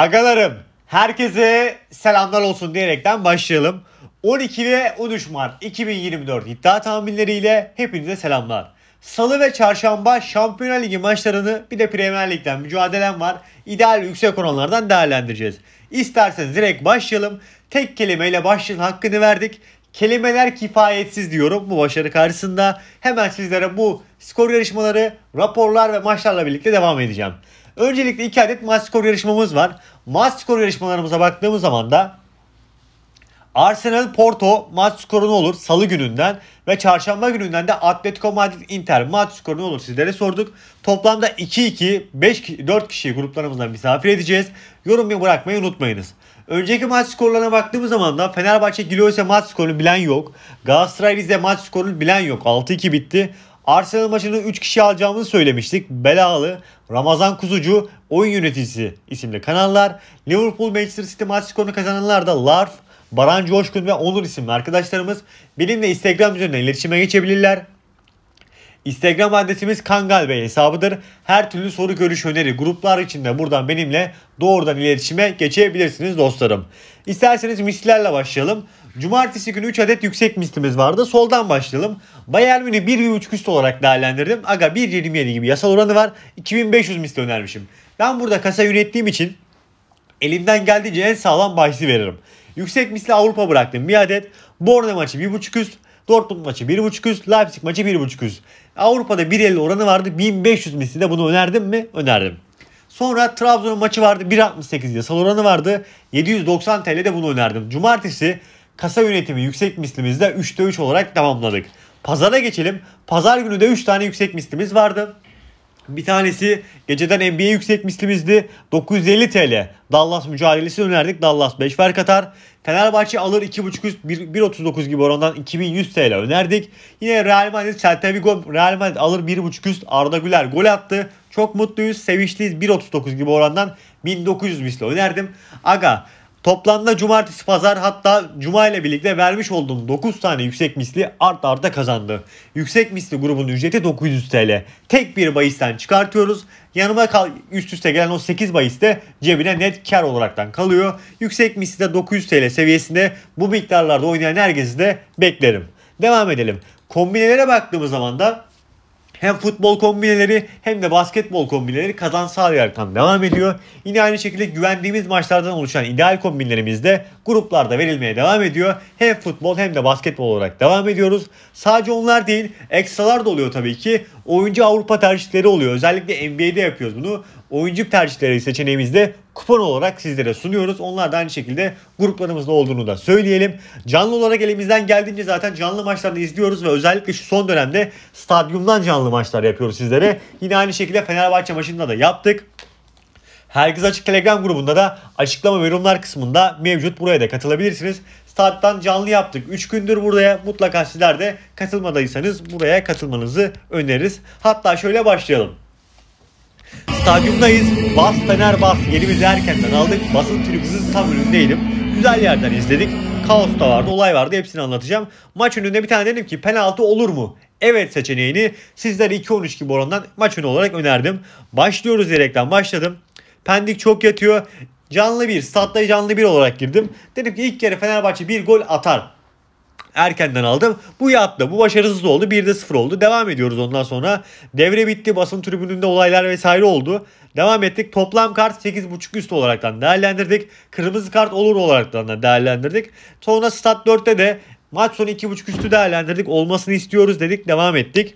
Agalarım herkese selamlar olsun diyerekten başlayalım. 12 ve 13 Mart 2024 iddia tahminleriyle hepinize selamlar. Salı ve çarşamba Şampiyonlar Ligi maçlarını bir de Premier Lig'den mücadelem var. İdeal yüksek oranlardan değerlendireceğiz. İsterseniz direkt başlayalım. Tek kelimeyle başlayın hakkını verdik. Kelimeler kifayetsiz diyorum bu başarı karşısında. Hemen sizlere bu skor yarışmaları, raporlar ve maçlarla birlikte devam edeceğim. Öncelikle iki adet maç skor yarışmamız var. Maç skor yarışmalarımıza baktığımız zaman da Arsenal Porto maç skoru ne olur? Salı gününden ve çarşamba gününden de Atletico Madrid Inter maç skoru ne olur sizlere sorduk. Toplamda 2-2 5 4 kişiyi gruplarımızdan misafir edeceğiz. Yorum bırakmayı unutmayınız. Önceki maç skorlarına baktığımız zaman da Fenerbahçe Giloise maç skorunu bilen yok. Galatasaray Rize maç skorunu bilen yok. 6-2 bitti. Arsenal maçını 3 kişi alacağımızı söylemiştik. Belalı, Ramazan Kuzucu, Oyun Yöneticisi isimli kanallar. Liverpool Manchester City maç skorunu kazananlar da Larf, Baran Coşkun ve Onur isimli arkadaşlarımız benimle Instagram üzerinden iletişime geçebilirler. Instagram adresimiz Kangal Bey hesabıdır. Her türlü soru, görüş, öneri gruplar içinde buradan benimle doğrudan iletişime geçebilirsiniz dostlarım. İsterseniz mislerle başlayalım. Cumartesi günü 3 adet yüksek mislimiz vardı. Soldan başlayalım. Bayern Münih 1.5 üst olarak değerlendirdim. Aga 1.27 gibi yasal oranı var. 2500 misli önermişim. Ben burada kasa yönettiğim için elimden geldiğince en sağlam bahsi veririm. Yüksek misli Avrupa bıraktım. Bir adet Borne maçı 1.5 üst. Dortmund maçı 1.5 üst, Leipzig maçı 1.5 üst. Avrupa'da 1.50 oranı vardı. 1500 misli de bunu önerdim mi? Önerdim. Sonra Trabzon'un maçı vardı 1.68 yasal oranı vardı. 790 de bunu önerdim. Cumartesi kasa yönetimi yüksek mislimizde 3'te 3 olarak tamamladık. Pazara geçelim. Pazar günü de 3 tane yüksek mislimiz vardı. Bir tanesi geceden NBA yüksek mislimizdi. 950 TL. Dallas mücadelesini önerdik. Dallas 5 ver katar. Fenerbahçe alır 2.5 üst 1.39 gibi orandan 2100 TL önerdik. Yine Real Madrid Celta Vigo Real Madrid alır 1.5 üst Arda Güler gol attı. Çok mutluyuz, sevinçliyiz 1.39 gibi orandan 1900 misli önerdim. Aga Toplamda cumartesi pazar hatta cuma ile birlikte vermiş olduğum 9 tane yüksek misli art arda kazandı. Yüksek misli grubun ücreti 900 TL. Tek bir bahisten çıkartıyoruz. Yanıma kal üst üste gelen o 8 bahis de cebine net kar olaraktan kalıyor. Yüksek misli de 900 TL seviyesinde bu miktarlarda oynayan herkesi de beklerim. Devam edelim. Kombinelere baktığımız zaman da hem futbol kombineleri hem de basketbol kombineleri kazansal sağlayaraktan devam ediyor. Yine aynı şekilde güvendiğimiz maçlardan oluşan ideal kombinlerimiz de gruplarda verilmeye devam ediyor. Hem futbol hem de basketbol olarak devam ediyoruz. Sadece onlar değil ekstralar da oluyor tabii ki. Oyuncu Avrupa tercihleri oluyor. Özellikle NBA'de yapıyoruz bunu oyuncu tercihleri seçeneğimizde kupon olarak sizlere sunuyoruz. Onlar da aynı şekilde gruplarımızda olduğunu da söyleyelim. Canlı olarak elimizden geldiğince zaten canlı maçlarını izliyoruz ve özellikle şu son dönemde stadyumdan canlı maçlar yapıyoruz sizlere. Yine aynı şekilde Fenerbahçe maçında da yaptık. Herkes Açık Telegram grubunda da açıklama ve yorumlar kısmında mevcut. Buraya da katılabilirsiniz. Starttan canlı yaptık. 3 gündür buraya mutlaka sizler de katılmadıysanız buraya katılmanızı öneririz. Hatta şöyle başlayalım. Stadyumdayız. Bas Fener Bas. Yerimizi erkenden aldık. Basın tribünümüzün tam önündeydim. Güzel yerden izledik. Kaos da vardı, olay vardı. Hepsini anlatacağım. Maç önünde bir tane dedim ki penaltı olur mu? Evet seçeneğini sizler 2-13 gibi orandan maç önü olarak önerdim. Başlıyoruz diyerekten başladım. Pendik çok yatıyor. Canlı bir, statta canlı bir olarak girdim. Dedim ki ilk kere Fenerbahçe bir gol atar erkenden aldım. Bu yattı. Bu başarısız oldu. 1'de 0 oldu. Devam ediyoruz ondan sonra. Devre bitti. Basın tribününde olaylar vesaire oldu. Devam ettik. Toplam kart 8.5 üst olaraktan değerlendirdik. Kırmızı kart olur olaraktan da değerlendirdik. Sonra Stat 4'te de maç sonu 2.5 üstü değerlendirdik. Olmasını istiyoruz dedik. Devam ettik.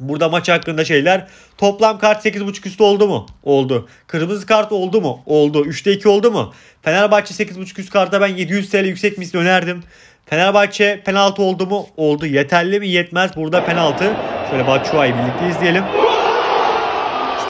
Burada maç hakkında şeyler. Toplam kart 8.5 üstü oldu mu? Oldu. Kırmızı kart oldu mu? Oldu. 3'te 2 oldu mu? Fenerbahçe 8.5 üst karta ben 700 TL yüksek misli önerdim. Fenerbahçe penaltı oldu mu? Oldu. Yeterli mi? Yetmez. Burada penaltı. Şöyle Batshuayi birlikte izleyelim.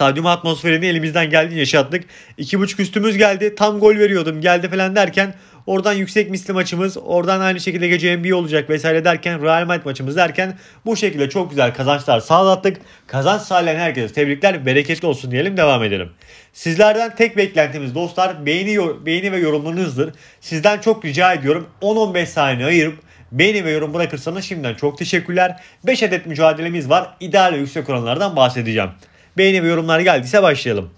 Stadyum atmosferini elimizden geldiğince yaşattık. 2.5 üstümüz geldi. Tam gol veriyordum. Geldi falan derken Oradan yüksek misli maçımız, oradan aynı şekilde gece NBA olacak vesaire derken Real Madrid maçımız derken bu şekilde çok güzel kazançlar sağlattık. Kazanç sağlayan herkese tebrikler, bereketli olsun diyelim devam edelim. Sizlerden tek beklentimiz dostlar beğeni, beğeni ve yorumlarınızdır. Sizden çok rica ediyorum 10-15 saniye ayırıp beğeni ve yorum bırakırsanız şimdiden çok teşekkürler. 5 adet mücadelemiz var. İdeal ve yüksek oranlardan bahsedeceğim. Beğeni ve yorumlar geldiyse başlayalım.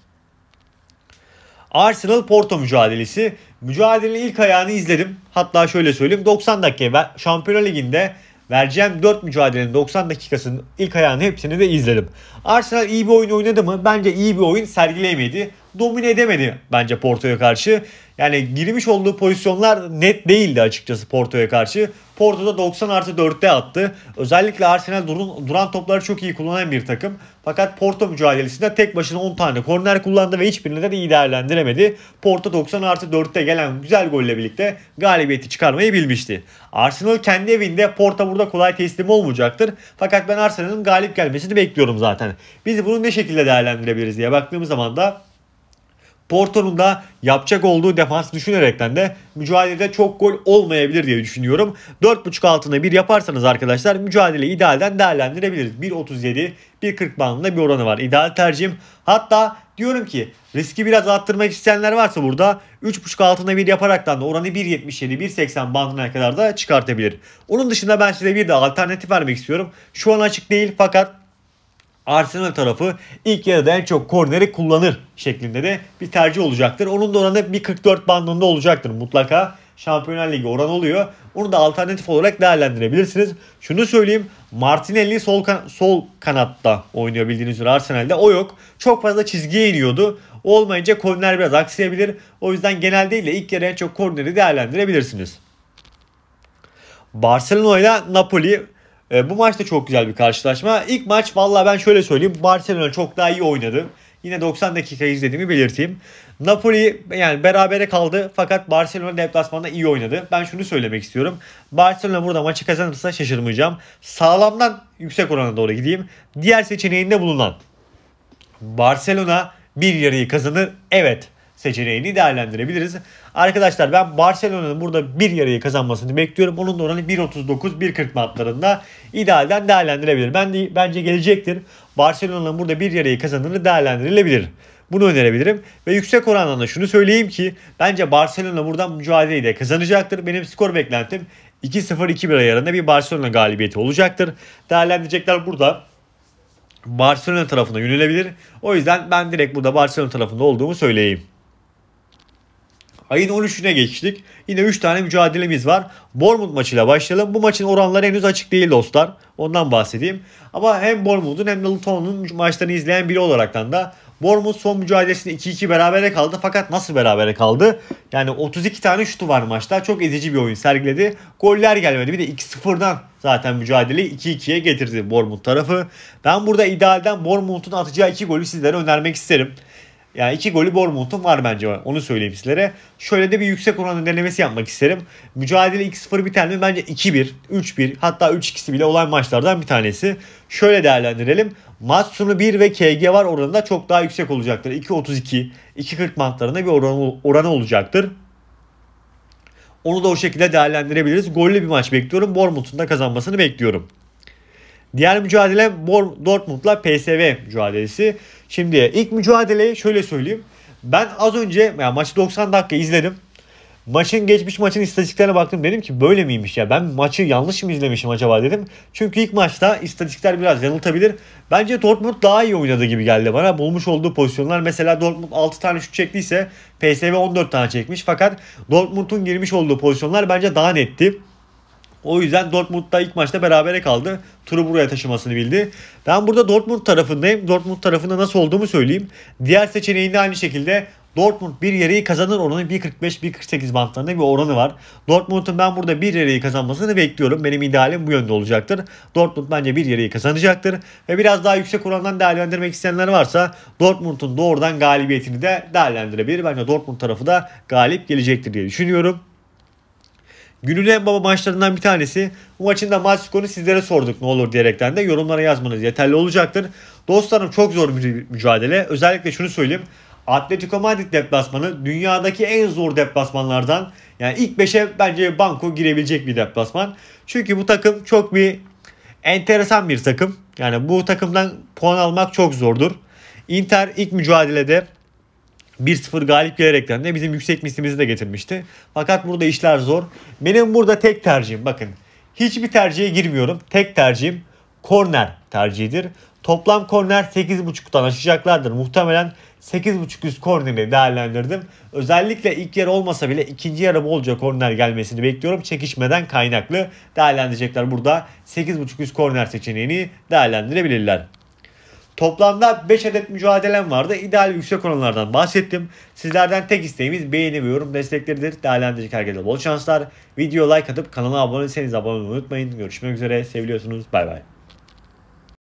Arsenal Porto mücadelesi. Mücadelenin ilk ayağını izledim. Hatta şöyle söyleyeyim 90 dakika Şampiyonlar Ligi'nde vereceğim 4 mücadelenin 90 dakikasının ilk ayağını hepsini de izledim. Arsenal iyi bir oyun oynadı mı? Bence iyi bir oyun sergileyemedi. Domine edemedi bence Porto'ya karşı. Yani girmiş olduğu pozisyonlar net değildi açıkçası Porto'ya karşı. Porto da 90 artı 4'te attı. Özellikle Arsenal durun, duran topları çok iyi kullanan bir takım. Fakat Porto mücadelesinde tek başına 10 tane korner kullandı ve hiçbirini de iyi değerlendiremedi. Porto 90 artı 4'te gelen güzel golle birlikte galibiyeti çıkarmayı bilmişti. Arsenal kendi evinde Porto burada kolay teslim olmayacaktır. Fakat ben Arsenal'ın galip gelmesini bekliyorum zaten. Biz bunu ne şekilde değerlendirebiliriz diye baktığımız zaman da Porto'nun da yapacak olduğu defans düşünerekten de mücadelede çok gol olmayabilir diye düşünüyorum. 4.5 altında bir yaparsanız arkadaşlar mücadele idealden değerlendirebiliriz. 1.37, 1.40 bandında bir oranı var. İdeal tercihim. Hatta diyorum ki riski biraz arttırmak isteyenler varsa burada 3.5 altında bir yaparaktan da oranı 1.77, 1.80 bandına kadar da çıkartabilir. Onun dışında ben size bir de alternatif vermek istiyorum. Şu an açık değil fakat Arsenal tarafı ilk yarıda en çok korneri kullanır şeklinde de bir tercih olacaktır. Onun da oranı bir 44 bandında olacaktır mutlaka. Şampiyonlar Ligi oran oluyor. Onu da alternatif olarak değerlendirebilirsiniz. Şunu söyleyeyim. Martinelli sol, kan- sol kanatta oynuyor bildiğiniz üzere Arsenal'de. O yok. Çok fazla çizgiye iniyordu. Olmayınca korner biraz aksayabilir. O yüzden genel değil de ilk yarı en çok korneri değerlendirebilirsiniz. Barcelona ile Napoli e, bu maç da çok güzel bir karşılaşma. İlk maç valla ben şöyle söyleyeyim. Barcelona çok daha iyi oynadı. Yine 90 dakika izlediğimi belirteyim. Napoli yani berabere kaldı fakat Barcelona deplasmanda iyi oynadı. Ben şunu söylemek istiyorum. Barcelona burada maçı kazanırsa şaşırmayacağım. Sağlamdan yüksek orana doğru gideyim. Diğer seçeneğinde bulunan Barcelona bir yarıyı kazanır. Evet seçeneğini değerlendirebiliriz. Arkadaşlar ben Barcelona'nın burada bir yarıyı kazanmasını bekliyorum. Onun da oranı 1.39-1.40 matlarında idealden değerlendirebilir. Ben de, bence gelecektir. Barcelona'nın burada bir yarıyı kazanını değerlendirilebilir. Bunu önerebilirim. Ve yüksek oranla da şunu söyleyeyim ki bence Barcelona buradan mücadeleyi de kazanacaktır. Benim skor beklentim 2-0-2-1 ayarında bir Barcelona galibiyeti olacaktır. Değerlendirecekler burada. Barcelona tarafına yönelebilir. O yüzden ben direkt burada Barcelona tarafında olduğumu söyleyeyim. Ayın 13'üne geçtik. Yine 3 tane mücadelemiz var. Bournemouth maçıyla başlayalım. Bu maçın oranları henüz açık değil dostlar. Ondan bahsedeyim. Ama hem Bournemouth'un hem de Luton'un maçlarını izleyen biri olaraktan da Bournemouth son mücadelesinde 2-2 berabere kaldı. Fakat nasıl berabere kaldı? Yani 32 tane şutu var maçta. Çok ezici bir oyun sergiledi. Goller gelmedi. Bir de 2-0'dan zaten mücadeleyi 2-2'ye getirdi Bournemouth tarafı. Ben burada idealden Bournemouth'un atacağı 2 golü sizlere önermek isterim. Yani iki golü Bournemouth'un var bence onu söyleyeyim sizlere. Şöyle de bir yüksek oranlı denemesi yapmak isterim. Mücadele 2-0 biter mi? Bence 2-1, 3-1 hatta 3-2'si bile olan maçlardan bir tanesi. Şöyle değerlendirelim. Maç sonu 1 ve KG var oranında çok daha yüksek olacaktır. 2-40 bantlarında bir oranı, oranı olacaktır. Onu da o şekilde değerlendirebiliriz. Gollü bir maç bekliyorum. Bournemouth'un da kazanmasını bekliyorum. Diğer mücadele Dortmund'la PSV mücadelesi. Şimdi ilk mücadeleyi şöyle söyleyeyim. Ben az önce yani maçı 90 dakika izledim. Maçın geçmiş maçın istatistiklerine baktım dedim ki böyle miymiş ya ben maçı yanlış mı izlemişim acaba dedim. Çünkü ilk maçta istatistikler biraz yanıltabilir. Bence Dortmund daha iyi oynadı gibi geldi bana. Bulmuş olduğu pozisyonlar mesela Dortmund 6 tane şut çektiyse PSV 14 tane çekmiş. Fakat Dortmund'un girmiş olduğu pozisyonlar bence daha netti. O yüzden Dortmund'da ilk maçta berabere kaldı. Turu buraya taşımasını bildi. Ben burada Dortmund tarafındayım. Dortmund tarafında nasıl olduğumu söyleyeyim. Diğer seçeneğinde aynı şekilde Dortmund bir yeri kazanır oranı 1.45-1.48 bantlarında bir oranı var. Dortmund'un ben burada bir yeri kazanmasını bekliyorum. Benim idealim bu yönde olacaktır. Dortmund bence bir yeri kazanacaktır. Ve biraz daha yüksek orandan değerlendirmek isteyenler varsa Dortmund'un doğrudan galibiyetini de değerlendirebilir. Bence Dortmund tarafı da galip gelecektir diye düşünüyorum. Günün en baba maçlarından bir tanesi. Bu maçın da maç skorunu sizlere sorduk ne olur diyerekten de yorumlara yazmanız yeterli olacaktır. Dostlarım çok zor bir mücadele. Özellikle şunu söyleyeyim. Atletico Madrid deplasmanı dünyadaki en zor deplasmanlardan yani ilk 5'e bence Banko girebilecek bir deplasman. Çünkü bu takım çok bir enteresan bir takım. Yani bu takımdan puan almak çok zordur. Inter ilk mücadelede 1-0 galip gelerekten de bizim yüksek mislimizi de getirmişti. Fakat burada işler zor. Benim burada tek tercihim bakın. Hiçbir tercihe girmiyorum. Tek tercihim korner tercihidir. Toplam korner 8.5'tan aşacaklardır. Muhtemelen 8.5 üst korneri değerlendirdim. Özellikle ilk yarı olmasa bile ikinci yarı bolca korner gelmesini bekliyorum. Çekişmeden kaynaklı değerlendirecekler burada. 8.5 üst korner seçeneğini değerlendirebilirler. Toplamda 5 adet mücadelem vardı. İdeal yüksek oranlardan bahsettim. Sizlerden tek isteğimiz beğeni ve yorum destekleridir. Değerlendirecek herkese bol şanslar. Video like atıp kanala abone değilseniz abone olmayı unutmayın. Görüşmek üzere. Seviliyorsunuz. Bay bay.